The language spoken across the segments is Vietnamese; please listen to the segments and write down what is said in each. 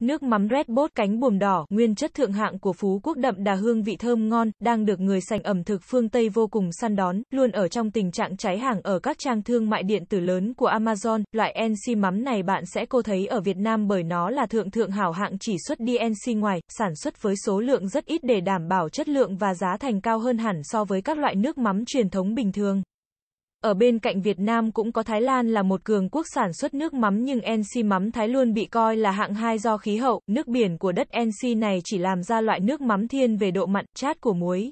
Nước mắm Red Bot cánh buồm đỏ, nguyên chất thượng hạng của Phú Quốc đậm đà hương vị thơm ngon, đang được người sành ẩm thực phương Tây vô cùng săn đón, luôn ở trong tình trạng cháy hàng ở các trang thương mại điện tử lớn của Amazon. Loại NC mắm này bạn sẽ cô thấy ở Việt Nam bởi nó là thượng thượng hảo hạng chỉ xuất DNC ngoài, sản xuất với số lượng rất ít để đảm bảo chất lượng và giá thành cao hơn hẳn so với các loại nước mắm truyền thống bình thường. Ở bên cạnh Việt Nam cũng có Thái Lan là một cường quốc sản xuất nước mắm nhưng NC mắm Thái luôn bị coi là hạng hai do khí hậu, nước biển của đất NC này chỉ làm ra loại nước mắm thiên về độ mặn, chát của muối.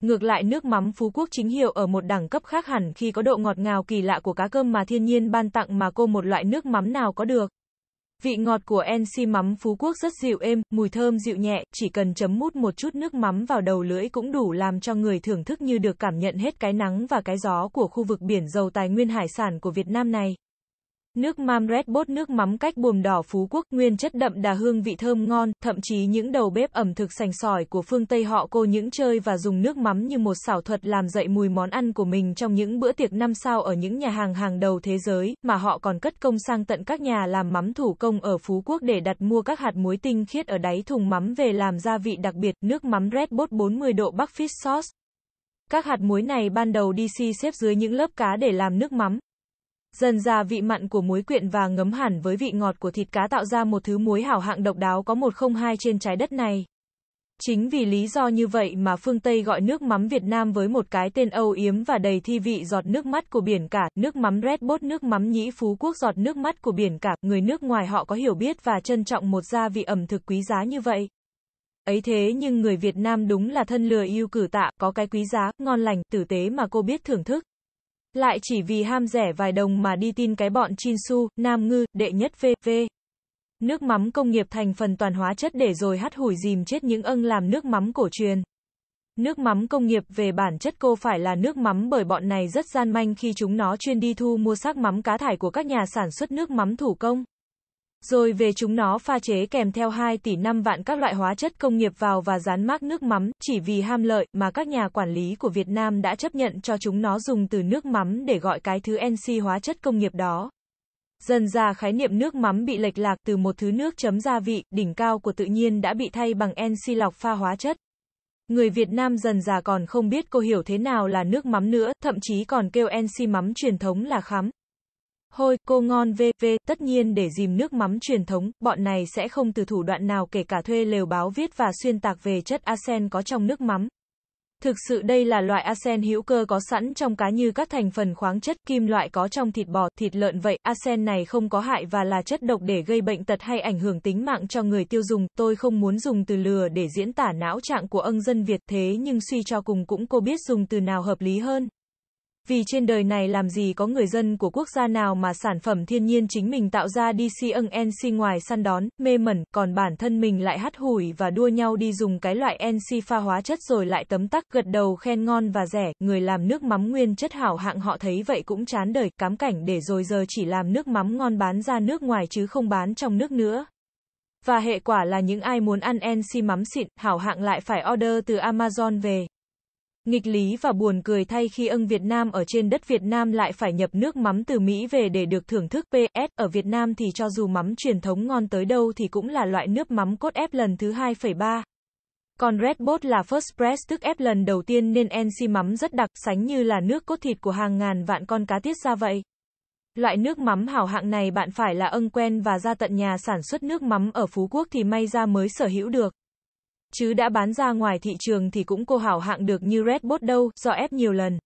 Ngược lại nước mắm Phú Quốc chính hiệu ở một đẳng cấp khác hẳn khi có độ ngọt ngào kỳ lạ của cá cơm mà thiên nhiên ban tặng mà cô một loại nước mắm nào có được. Vị ngọt của NC mắm Phú Quốc rất dịu êm, mùi thơm dịu nhẹ, chỉ cần chấm mút một chút nước mắm vào đầu lưỡi cũng đủ làm cho người thưởng thức như được cảm nhận hết cái nắng và cái gió của khu vực biển giàu tài nguyên hải sản của Việt Nam này. Nước mam Red Bot nước mắm cách buồm đỏ Phú Quốc, nguyên chất đậm đà hương vị thơm ngon, thậm chí những đầu bếp ẩm thực sành sỏi của phương Tây họ cô những chơi và dùng nước mắm như một xảo thuật làm dậy mùi món ăn của mình trong những bữa tiệc năm sao ở những nhà hàng hàng đầu thế giới, mà họ còn cất công sang tận các nhà làm mắm thủ công ở Phú Quốc để đặt mua các hạt muối tinh khiết ở đáy thùng mắm về làm gia vị đặc biệt, nước mắm Red Bot 40 độ Bắc Fish Sauce. Các hạt muối này ban đầu đi si xếp dưới những lớp cá để làm nước mắm, Dần ra vị mặn của muối quyện và ngấm hẳn với vị ngọt của thịt cá tạo ra một thứ muối hảo hạng độc đáo có 102 trên trái đất này. Chính vì lý do như vậy mà phương Tây gọi nước mắm Việt Nam với một cái tên âu yếm và đầy thi vị giọt nước mắt của biển cả, nước mắm Red Bot, nước mắm Nhĩ Phú Quốc giọt nước mắt của biển cả, người nước ngoài họ có hiểu biết và trân trọng một gia vị ẩm thực quý giá như vậy. Ấy thế nhưng người Việt Nam đúng là thân lừa yêu cử tạ, có cái quý giá, ngon lành, tử tế mà cô biết thưởng thức lại chỉ vì ham rẻ vài đồng mà đi tin cái bọn Chinsu, Nam Ngư, đệ nhất VV. Nước mắm công nghiệp thành phần toàn hóa chất để rồi hắt hủi dìm chết những ân làm nước mắm cổ truyền. Nước mắm công nghiệp về bản chất cô phải là nước mắm bởi bọn này rất gian manh khi chúng nó chuyên đi thu mua xác mắm cá thải của các nhà sản xuất nước mắm thủ công. Rồi về chúng nó pha chế kèm theo 2 tỷ năm vạn các loại hóa chất công nghiệp vào và dán mác nước mắm, chỉ vì ham lợi mà các nhà quản lý của Việt Nam đã chấp nhận cho chúng nó dùng từ nước mắm để gọi cái thứ NC hóa chất công nghiệp đó. Dần ra khái niệm nước mắm bị lệch lạc từ một thứ nước chấm gia vị, đỉnh cao của tự nhiên đã bị thay bằng NC lọc pha hóa chất. Người Việt Nam dần già còn không biết cô hiểu thế nào là nước mắm nữa, thậm chí còn kêu NC mắm truyền thống là khắm. Hôi, cô ngon VV, tất nhiên để dìm nước mắm truyền thống, bọn này sẽ không từ thủ đoạn nào kể cả thuê lều báo viết và xuyên tạc về chất arsen có trong nước mắm. Thực sự đây là loại arsen hữu cơ có sẵn trong cá như các thành phần khoáng chất kim loại có trong thịt bò, thịt lợn vậy. Arsen này không có hại và là chất độc để gây bệnh tật hay ảnh hưởng tính mạng cho người tiêu dùng. Tôi không muốn dùng từ lừa để diễn tả não trạng của ân dân Việt thế nhưng suy cho cùng cũng cô biết dùng từ nào hợp lý hơn vì trên đời này làm gì có người dân của quốc gia nào mà sản phẩm thiên nhiên chính mình tạo ra đi si ưng CNC ngoài săn đón, mê mẩn, còn bản thân mình lại hắt hủi và đua nhau đi dùng cái loại NC pha hóa chất rồi lại tấm tắc, gật đầu khen ngon và rẻ, người làm nước mắm nguyên chất hảo hạng họ thấy vậy cũng chán đời, cám cảnh để rồi giờ chỉ làm nước mắm ngon bán ra nước ngoài chứ không bán trong nước nữa. Và hệ quả là những ai muốn ăn NC mắm xịn, hảo hạng lại phải order từ Amazon về. Nghịch lý và buồn cười thay khi ưng Việt Nam ở trên đất Việt Nam lại phải nhập nước mắm từ Mỹ về để được thưởng thức PS. Ở Việt Nam thì cho dù mắm truyền thống ngon tới đâu thì cũng là loại nước mắm cốt ép lần thứ 2,3. Còn Red boat là first press tức ép lần đầu tiên nên NC mắm rất đặc sánh như là nước cốt thịt của hàng ngàn vạn con cá tiết ra vậy. Loại nước mắm hảo hạng này bạn phải là ưng quen và ra tận nhà sản xuất nước mắm ở Phú Quốc thì may ra mới sở hữu được. Chứ đã bán ra ngoài thị trường thì cũng cô hảo hạng được như Red Bot đâu, do ép nhiều lần.